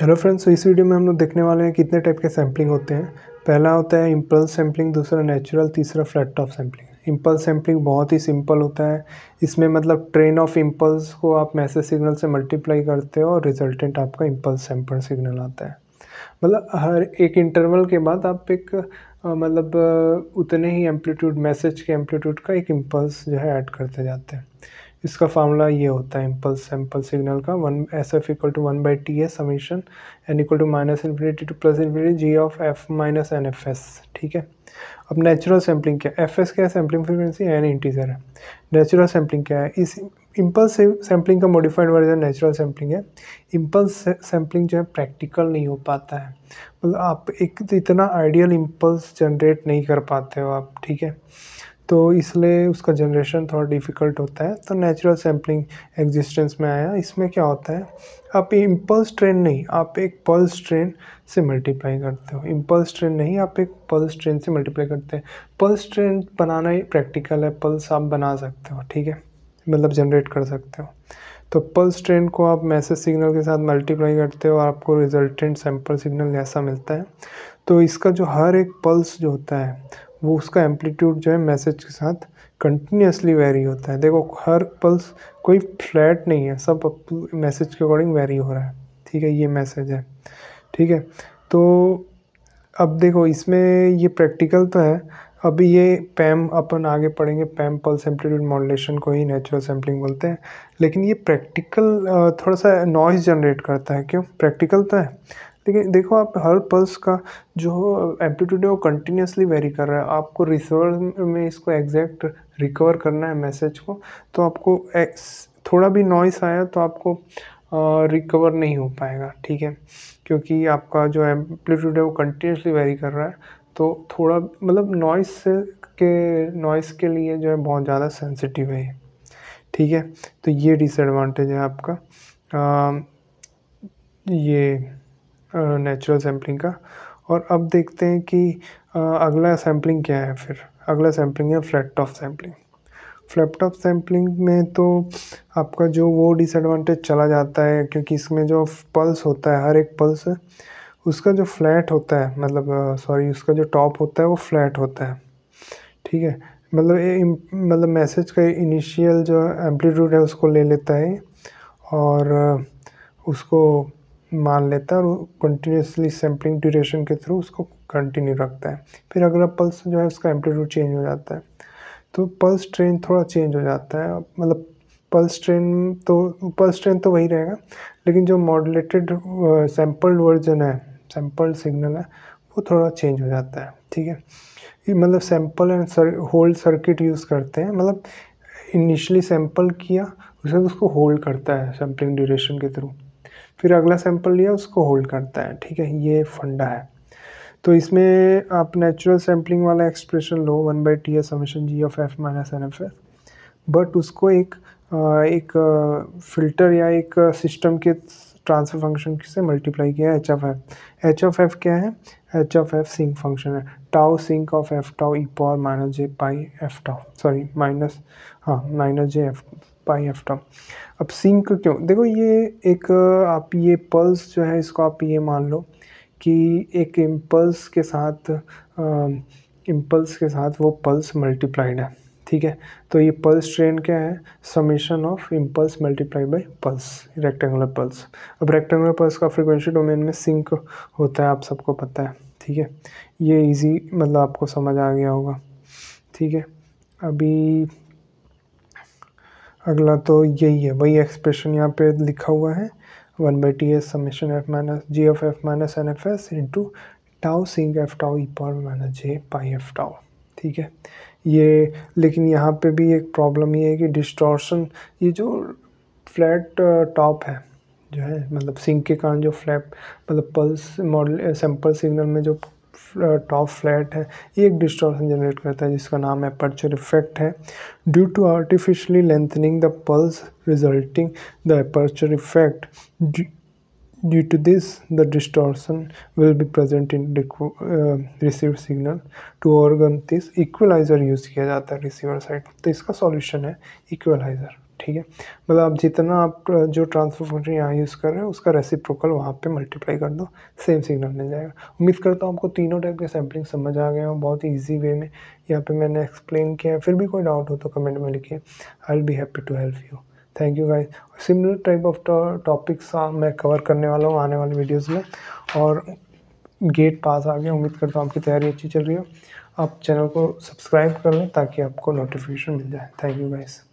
hello तो friends इस video में हम लोग देखने वाले हैं कितने टाइप के सैम्पलिंग होते हैं पहला होता है इम्पल्स सैम्पलिंग दूसरा नेचुरल तीसरा flat top sampling impulse sampling बहुत ही सिंपल होता है इसमें मतलब ट्रेन ऑफ इम्पल्स को आप मैसेज सिग्नल से मल्टीप्लाई करते हो और रिजल्टेंट आपका इम्पल्स सैम्पल सिग्नल आता है मतलब हर एक इंटरवल के बाद आप एक मतलब उतने ही एम्पलीट्यूड मैसेज के एम्पलीट्यूड का एक इम्पल्स जो है ऐड करते जाते हैं इसका फार्मूला ये होता है इम्पल्स सैम्पल सिग्नल का one S F equal to one by T S summation N equal to minus infinity to plus infinity G of F minus N F S ठीक है अब नेचुरल सैम्पलिंग क्या F S क्या है sampling frequency N integer है natural sampling क्या है इस इम्पल्स सैम्पलिंग का मॉडिफाइड वर्जन नेचुरल सैम्पलिंग है इम्पल्स सैम्पलिंग जो है प्रैक्टिकल नहीं हो पाता है मतलब आप एक तो इतना आइडियल इम्पल्स जनरेट नहीं कर पाते हो आप ठीक है तो इसलिए उसका जनरेशन थोड़ा डिफ़िकल्ट होता है तो नेचुरल सैम्पलिंग एग्जिस्टेंस में आया इसमें क्या होता है आप इम्पल्स ट्रेन नहीं आप एक पल्स ट्रेन से मल्टीप्लाई करते हो इम्पल्स ट्रेन नहीं आप एक पल्स ट्रेन से मल्टीप्लाई करते हैं पल्स ट्रेन बनाना ही प्रैक्टिकल है पल्स आप बना सकते हो ठीक है मतलब जनरेट कर सकते हो तो पल्स ट्रेन को आप मैसेज सिग्नल के साथ मल्टीप्लाई करते हो और आपको रिजल्टेंट सैम्पल सिग्नल ऐसा मिलता है तो इसका जो हर एक पल्स जो होता है वो उसका एम्पलीट्यूड जो है मैसेज के साथ कंटिन्यूसली वेरी होता है देखो हर पल्स कोई फ्लैट नहीं है सब मैसेज के अकॉर्डिंग वेरी हो रहा है ठीक है ये मैसेज है ठीक है तो अब देखो इसमें ये प्रैक्टिकल तो है अभी ये पैम अपन आगे पढ़ेंगे पैम पल्स एम्पलीट्यूड मॉडलेशन को ही नेचुरल सैम्पलिंग बोलते हैं लेकिन ये प्रैक्टिकल थोड़ा सा नॉइज़ जनरेट करता है क्यों प्रैक्टिकल तो है लेकिन देखो आप हर पल्स का जो एम्पलीट्यूड है वो कंटिन्यूसली वेरी कर रहा है आपको रिसर्वर में इसको एग्जैक्ट रिकवर करना है मैसेज को तो आपको थोड़ा भी नॉइस आया तो आपको रिकवर नहीं हो पाएगा ठीक है क्योंकि आपका जो एम्पलीट्यूड है वो कंटिन्यूसली वेरी कर रहा है तो थोड़ा मतलब नॉइस के नॉइस के लिए जो है बहुत ज़्यादा सेंसिटिव है ठीक है तो ये डिसएडवांटेज है आपका आ, ये नेचुरल सैम्पलिंग का और अब देखते हैं कि अगला सैम्पलिंग क्या है फिर अगला सैम्पलिंग है flat top sampling flat top sampling में तो आपका जो वो डिसएडवांटेज चला जाता है क्योंकि इसमें जो पल्स होता है हर एक पल्स उसका जो फ्लैट होता है मतलब सॉरी उसका जो टॉप होता है वो फ्लैट होता है ठीक है मतलब मतलब मैसेज का इनिशियल जो एम्पलीट्यूड है उसको ले लेता है और उसको मान लेता है और कंटिन्यूसली सैम्पलिंग ड्यूरेशन के थ्रू उसको कंटिन्यू रखता है फिर अगला पल्स जो है उसका एम्पलीट्यूड चेंज हो जाता है तो पल्स ट्रेन थोड़ा चेंज हो जाता है मतलब पल्स ट्रेन तो पल्स ट्रेन तो वही रहेगा लेकिन जो मॉडलेटेड सैम्पल्ड वर्जन है सैम्पल्ड सिग्नल है वो थोड़ा चेंज हो जाता है ठीक है ये मतलब sample and sir, hold circuit use करते हैं मतलब इनिशियली सैम्पल किया उसके बाद उसको होल्ड करता है सैम्पलिंग ड्यूरेशन के थ्रू फिर अगला सैंपल लिया उसको होल्ड करता है ठीक है ये फंडा है तो इसमें आप नेचुरल सैम्पलिंग वाला एक्सप्रेशन लो one by T S summation G of F minus N F S but उसको एक एक फिल्टर या एक सिस्टम के ट्रांसफर फंक्शन से मल्टीप्लाई किया है H F F H F F क्या है H of F sinc function है tau sinc of F tau E power minus J pi F tau sorry minus हाँ minus J F pi F tau अब sinc क्यों देखो ये एक आप ये पल्स जो है इसको आप ये मान लो कि एक इम्पल्स के साथ इम्पल्स के साथ वो पल्स मल्टीप्लाइड है ठीक है तो ये पल्स ट्रेन क्या है summation of impulse multiply by pulse rectangular pulse अब रेक्टेंगुलर पल्स का फ्रिक्वेंसी डोमेन में सिंक होता है आप सबको पता है ठीक है ये इजी मतलब आपको समझ आ गया होगा ठीक है अभी अगला तो यही है वही एक्सप्रेशन यहाँ पे लिखा हुआ है one by T S summation F minus G F F minus N F S into tau sinc F tau E power minus J pi F tau ठीक है ये लेकिन यहाँ पे भी एक प्रॉब्लम ये है कि डिस्टॉर्शन ये जो फ्लैट टॉप uh, है जो है मतलब सिंक के कारण जो फ्लैट मतलब पल्स मॉडल सैम्पल सिग्नल में जो टॉप uh, फ्लैट है ये एक डिस्टॉर्शन जनरेट करता है जिसका नाम एपर्चर इफेक्ट है due to artificially lengthening the pulse resulting the aperture effect Due to this, the distortion will be present in receive signal to overcome this equaliser use किया जाता है रिसीवर साइड तो इसका सॉल्यूशन है equaliser ठीक है मतलब आप जितना आप uh, जो ट्रांसफर फंक्शन यहाँ यूज़ कर रहे हैं उसका रेसिप्रोकल वहाँ पे मल्टीप्लाई कर दो सेम सिग्नल मिल जाएगा उम्मीद करता हूँ आपको तीनों टाइप के सैम्पलिंग समझ आ गए हो बहुत ही ईजी वे में यहाँ पे मैंने एक्सप्लेन किया है फिर भी कोई डाउट हो तो कमेंट में लिखिए I will be happy to help you thank you guys similar type of topics मैं कवर करने वाला हूँ आने वाले वीडियोस में और गेट पास आ गया उम्मीद करता हूँ आपकी तैयारी अच्छी चल रही हो आप चैनल को सब्सक्राइब कर लें ताकि आपको नोटिफिकेशन मिल जाए थैंक यू गाइज़